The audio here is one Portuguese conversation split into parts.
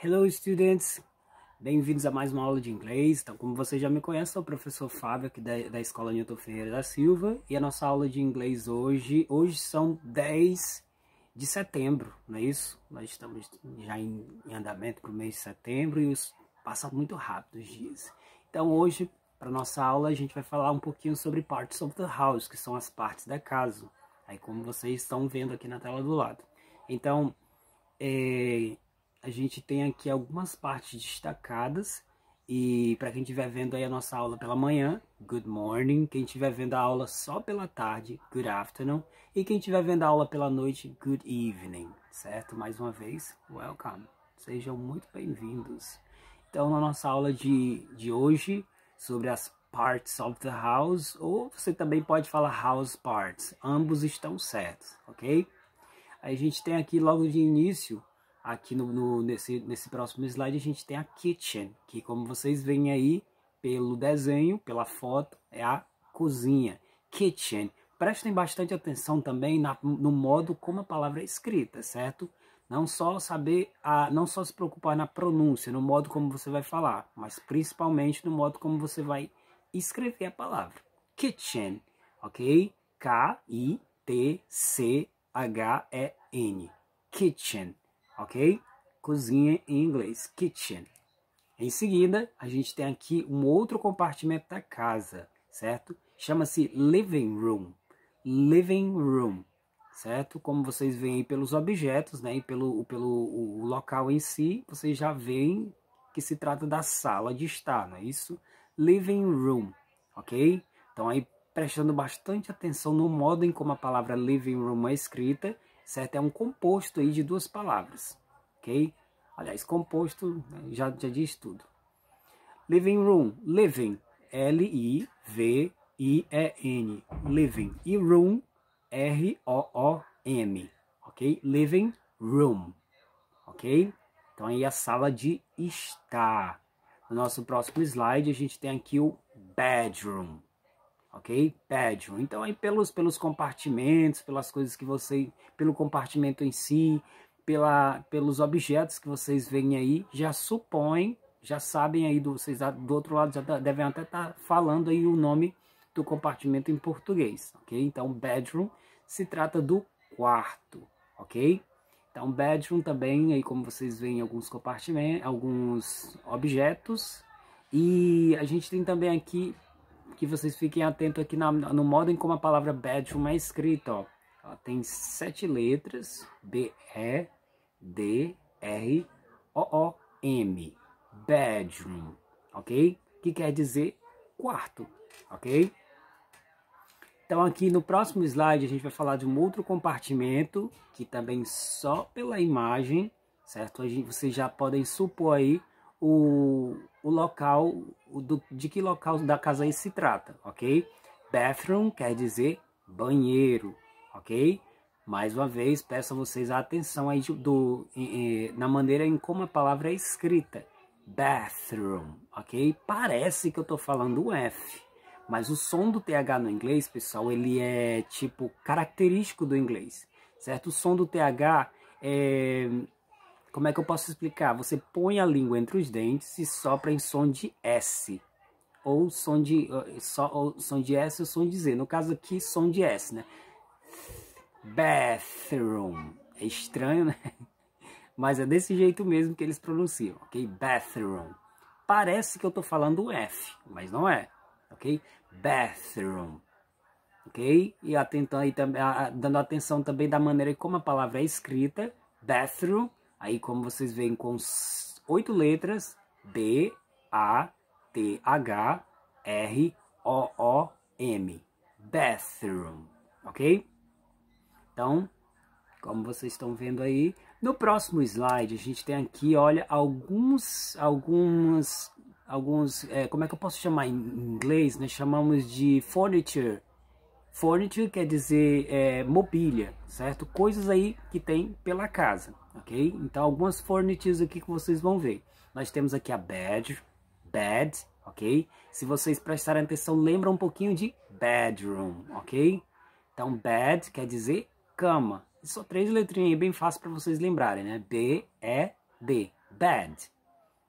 Hello, students! Bem-vindos a mais uma aula de inglês. Então, como vocês já me conhecem, sou o professor Fábio aqui da, da Escola Newton Ferreira da Silva e a nossa aula de inglês hoje, hoje são 10 de setembro, não é isso? Nós estamos já em, em andamento para o mês de setembro e os, passa muito rápido os dias. Então, hoje para nossa aula, a gente vai falar um pouquinho sobre parts of the house, que são as partes da casa. Aí, como vocês estão vendo aqui na tela do lado. Então, é, a gente tem aqui algumas partes destacadas. E para quem estiver vendo aí a nossa aula pela manhã, good morning. Quem estiver vendo a aula só pela tarde, good afternoon. E quem estiver vendo a aula pela noite, good evening. Certo? Mais uma vez, welcome. Sejam muito bem-vindos. Então, na nossa aula de, de hoje, sobre as parts of the house, ou você também pode falar house parts. Ambos estão certos, ok? Aí a gente tem aqui logo de início, aqui no, no, nesse, nesse próximo slide, a gente tem a kitchen, que como vocês veem aí pelo desenho, pela foto, é a cozinha. Kitchen. Prestem bastante atenção também na, no modo como a palavra é escrita, certo? Não só saber, a, não só se preocupar na pronúncia, no modo como você vai falar, mas principalmente no modo como você vai escrever a palavra. Kitchen, ok? K-I-T-C-H-E-N. Kitchen, ok? Cozinha em inglês, kitchen. Em seguida, a gente tem aqui um outro compartimento da casa, certo? Chama-se living room. Living room certo? Como vocês veem aí pelos objetos, né, e pelo, pelo o local em si, vocês já veem que se trata da sala de estar, não é isso? Living room, ok? Então aí prestando bastante atenção no modo em como a palavra living room é escrita, certo? É um composto aí de duas palavras, ok? Aliás, composto né, já, já diz tudo. Living room, living, L-I-V-I-E-N, living. E room R-O-O-M, ok? Living Room, ok? Então aí a sala de estar. No nosso próximo slide a gente tem aqui o bedroom, ok? Bedroom. Então aí pelos, pelos compartimentos, pelas coisas que você, pelo compartimento em si, pela, pelos objetos que vocês veem aí, já supõem, já sabem aí, do, vocês do outro lado já devem até estar tá falando aí o nome do compartimento em português, ok? Então, bedroom se trata do quarto, ok? Então, bedroom também, aí como vocês veem, alguns compartimentos, alguns objetos. E a gente tem também aqui, que vocês fiquem atentos aqui na, no modo em como a palavra bedroom é escrita, ó. Ela tem sete letras, B, E, D, R, O, O, M. Bedroom, ok? Que quer dizer quarto, ok? Então aqui no próximo slide a gente vai falar de um outro compartimento, que também só pela imagem, certo? Gente, vocês já podem supor aí o, o local, o do, de que local da casa aí se trata, ok? Bathroom quer dizer banheiro, ok? Mais uma vez, peço a vocês a atenção aí do, do na maneira em como a palavra é escrita. Bathroom, ok? Parece que eu tô falando um F, mas o som do TH no inglês, pessoal, ele é tipo característico do inglês, certo? O som do TH é. Como é que eu posso explicar? Você põe a língua entre os dentes e sopra em som de S. Ou som de, eh, só, ou som de S ou som de Z. No caso aqui, som de S, né? Bathroom. É estranho, né? Mas é desse jeito mesmo que eles pronunciam, ok? Bathroom. Parece que eu tô falando F, mas não é, ok? bathroom. Ok? E atentando aí, dando atenção também da maneira como a palavra é escrita, bathroom. Aí, como vocês veem, com oito letras, B, A, T, H, R, O, O, M. Bathroom. Ok? Então, como vocês estão vendo aí, no próximo slide, a gente tem aqui, olha, alguns, algumas alguns, é, como é que eu posso chamar em inglês, né? chamamos de furniture. Furniture quer dizer é, mobília, certo? Coisas aí que tem pela casa, ok? Então algumas furnitures aqui que vocês vão ver. Nós temos aqui a bed, bed, ok? Se vocês prestarem atenção, lembra um pouquinho de bedroom, ok? Então bed quer dizer cama. Só três letrinhas aí, bem fácil para vocês lembrarem, né? B, E, D, bed.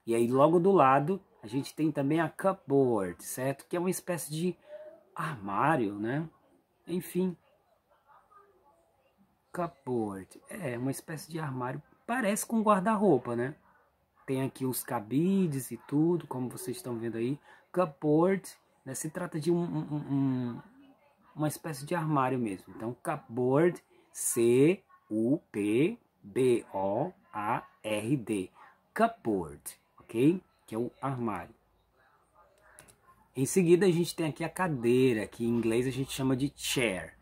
E aí logo do lado a gente tem também a cupboard, certo? Que é uma espécie de armário, né? Enfim. Cupboard. É, uma espécie de armário. Parece com guarda-roupa, né? Tem aqui os cabides e tudo, como vocês estão vendo aí. Cupboard, né? Se trata de um, um, um uma espécie de armário mesmo. Então, cupboard, C-U-P-B-O-A-R-D. Cupboard, ok? que é o armário. Em seguida, a gente tem aqui a cadeira, que em inglês a gente chama de chair.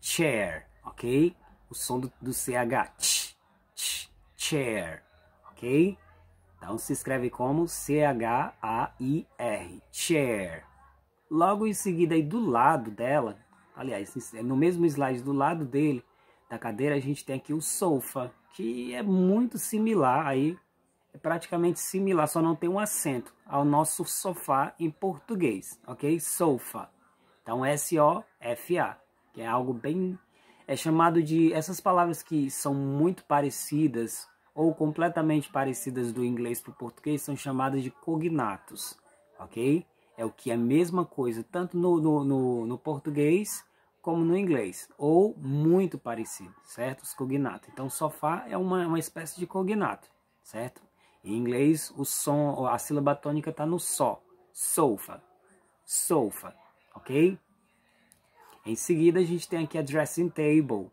Chair, ok? O som do, do CH. Ch, ch, chair, ok? Então se escreve como C-H-A-I-R. Chair. Logo em seguida, aí do lado dela, aliás, é no mesmo slide do lado dele, da cadeira, a gente tem aqui o sofá, que é muito similar aí é praticamente similar, só não tem um acento ao nosso sofá em português, ok? Sofa. Então, S-O-F-A, que é algo bem... É chamado de... Essas palavras que são muito parecidas ou completamente parecidas do inglês para o português são chamadas de cognatos, ok? É o que é a mesma coisa, tanto no, no, no, no português como no inglês, ou muito parecido, certo? Os cognatos. Então, sofá é uma, uma espécie de cognato, certo? Em inglês, o som, a sílaba tônica está no só. Sofa. Sofa. Ok? Em seguida, a gente tem aqui a dressing table.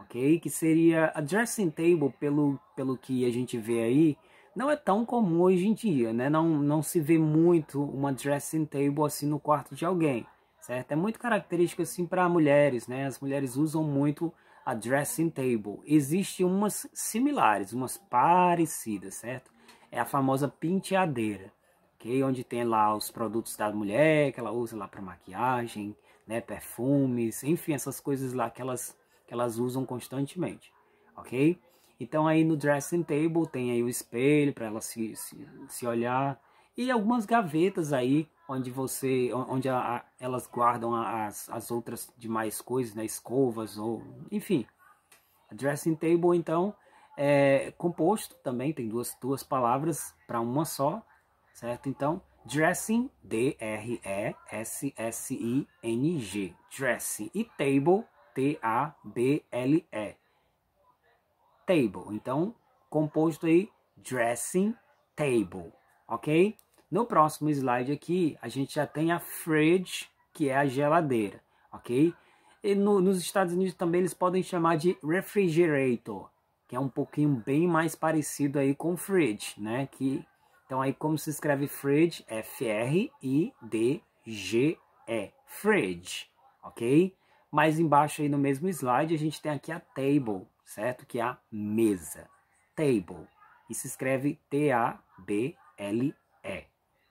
Ok? Que seria a dressing table, pelo, pelo que a gente vê aí, não é tão comum hoje em dia, né? Não, não se vê muito uma dressing table assim no quarto de alguém, certo? É muito característico assim para mulheres, né? As mulheres usam muito a dressing table. Existem umas similares, umas parecidas, certo? é a famosa penteadeira, okay? onde tem lá os produtos da mulher que ela usa lá para maquiagem, né? perfumes, enfim, essas coisas lá que elas, que elas usam constantemente, ok? Então aí no dressing table tem aí o espelho para ela se, se, se, olhar e algumas gavetas aí onde você onde a, a, elas guardam as, as outras demais coisas, né, escovas ou enfim. A dressing table então é composto também, tem duas, duas palavras para uma só, certo? Então, dressing, D-R-E-S-S-I-N-G, dressing. E table, T-A-B-L-E, table. Então, composto aí, dressing table, ok? No próximo slide aqui, a gente já tem a fridge, que é a geladeira, ok? E no, nos Estados Unidos também eles podem chamar de refrigerator, que é um pouquinho bem mais parecido aí com Fred, né? Que, então aí como se escreve Fred? F-R-I-D-G-E, Fred, ok? Mais embaixo aí no mesmo slide a gente tem aqui a table, certo? Que é a mesa, table, e se escreve T-A-B-L-E,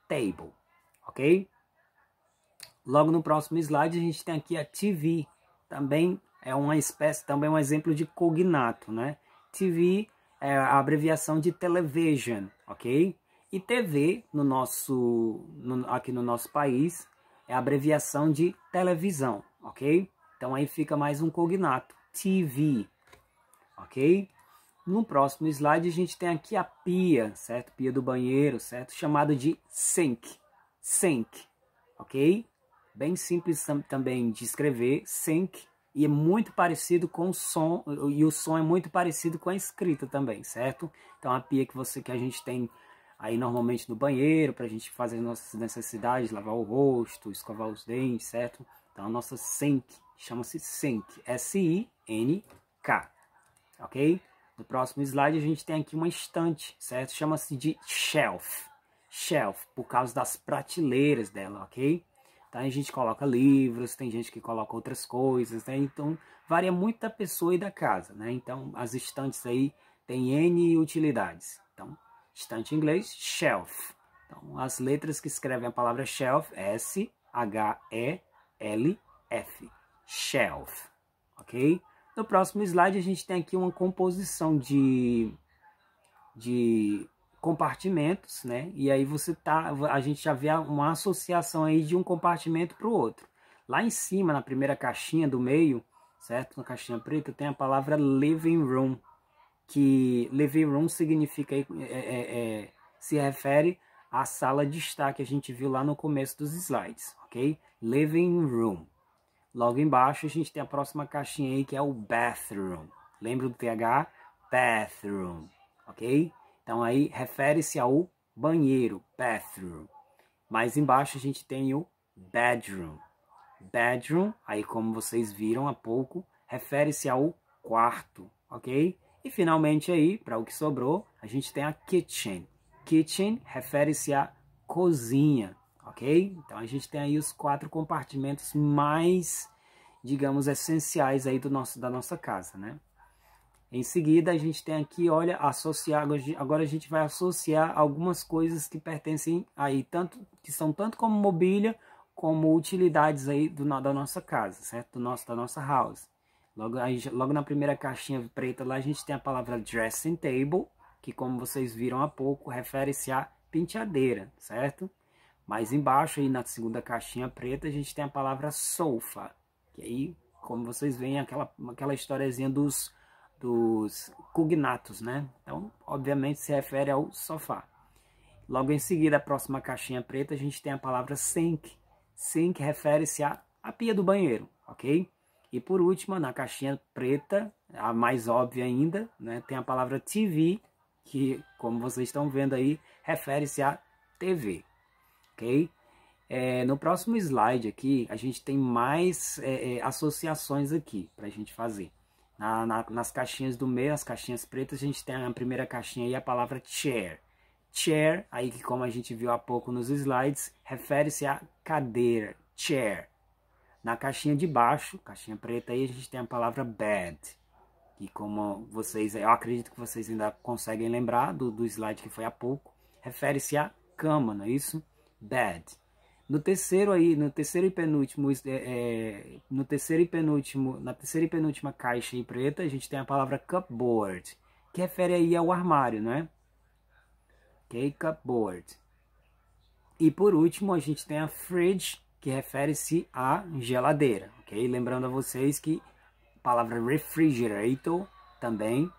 table, ok? Logo no próximo slide a gente tem aqui a TV, também é uma espécie, também é um exemplo de cognato, né? TV é a abreviação de television, ok? E TV no nosso no, aqui no nosso país é a abreviação de televisão, ok? Então aí fica mais um cognato, TV, ok? No próximo slide a gente tem aqui a pia, certo? Pia do banheiro, certo? Chamado de sink, sink, ok? Bem simples tam também de escrever, sink, e é muito parecido com o som, e o som é muito parecido com a escrita também, certo? Então a pia que você que a gente tem aí normalmente no banheiro, para a gente fazer nossas necessidades, lavar o rosto, escovar os dentes, certo? Então a nossa sink chama-se sink, S-I-N-K, ok? No próximo slide a gente tem aqui uma estante, certo? Chama-se de shelf, shelf, por causa das prateleiras dela, ok? Tem tá? gente que coloca livros, tem gente que coloca outras coisas, né? Então, varia muito da pessoa e da casa, né? Então, as estantes aí têm N utilidades. Então, estante em inglês, shelf. Então, as letras que escrevem a palavra shelf, S-H-E-L-F. Shelf, ok? No próximo slide, a gente tem aqui uma composição de, de compartimentos, né? E aí você tá, a gente já vê uma associação aí de um compartimento para o outro. Lá em cima, na primeira caixinha do meio, certo? Na caixinha preta tem a palavra living room, que living room significa é, é, é, se refere à sala de estar que a gente viu lá no começo dos slides, ok? Living room. Logo embaixo a gente tem a próxima caixinha aí que é o bathroom. Lembra do TH? Bathroom, ok? Então aí refere-se ao banheiro, bathroom. Mais embaixo a gente tem o bedroom. Bedroom, aí como vocês viram há pouco, refere-se ao quarto, ok? E finalmente aí, para o que sobrou, a gente tem a kitchen. Kitchen refere-se à cozinha, ok? Então a gente tem aí os quatro compartimentos mais, digamos, essenciais aí do nosso, da nossa casa, né? Em seguida, a gente tem aqui, olha, associar, agora a gente vai associar algumas coisas que pertencem aí, tanto que são tanto como mobília, como utilidades aí do, da nossa casa, certo? Do nosso, da nossa house. Logo, aí, logo na primeira caixinha preta lá, a gente tem a palavra dressing table, que como vocês viram há pouco, refere-se à penteadeira, certo? Mais embaixo, aí na segunda caixinha preta, a gente tem a palavra sofa, que aí, como vocês veem, aquela, aquela historiazinha dos dos cognatos, né? Então, obviamente, se refere ao sofá. Logo em seguida, a próxima caixinha preta, a gente tem a palavra sink. Sink refere-se à, à pia do banheiro, ok? E por último, na caixinha preta, a mais óbvia ainda, né, tem a palavra TV, que, como vocês estão vendo aí, refere-se à TV, ok? É, no próximo slide aqui, a gente tem mais é, é, associações aqui para a gente fazer. Na, na, nas caixinhas do meio, as caixinhas pretas, a gente tem a primeira caixinha aí a palavra chair. Chair, aí que como a gente viu há pouco nos slides, refere-se a cadeira, chair. Na caixinha de baixo, caixinha preta, aí a gente tem a palavra bed. E como vocês, eu acredito que vocês ainda conseguem lembrar do, do slide que foi há pouco, refere-se a cama, não é isso? Bed. No terceiro aí, no terceiro e penúltimo, é, é, no terceiro e penúltimo, na terceira e penúltima caixa em preta, a gente tem a palavra cupboard, que refere aí ao armário, né? Ok, cupboard. E por último, a gente tem a fridge, que refere-se à geladeira, ok? Lembrando a vocês que a palavra refrigerator também,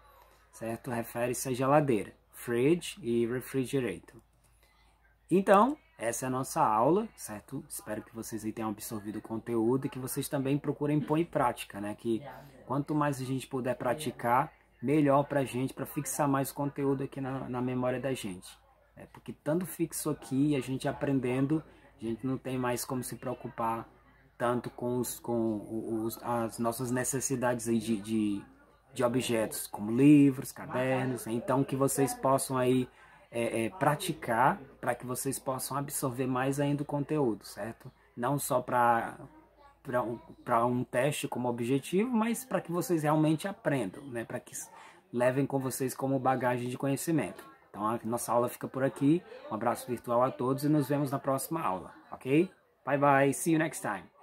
certo? Refere-se à geladeira. Fridge e refrigerator. Então, essa é a nossa aula, certo? Espero que vocês aí tenham absorvido o conteúdo e que vocês também procurem pôr em prática, né? Que quanto mais a gente puder praticar, melhor para a gente, para fixar mais conteúdo aqui na, na memória da gente. É porque tanto fixo aqui e a gente aprendendo, a gente não tem mais como se preocupar tanto com, os, com os, as nossas necessidades aí de, de, de objetos, como livros, cadernos. Né? Então que vocês possam aí é, é, praticar para que vocês possam absorver mais ainda o conteúdo, certo? Não só para para um teste como objetivo, mas para que vocês realmente aprendam, né? Para que levem com vocês como bagagem de conhecimento. Então a nossa aula fica por aqui. Um abraço virtual a todos e nos vemos na próxima aula, ok? Bye bye. See you next time.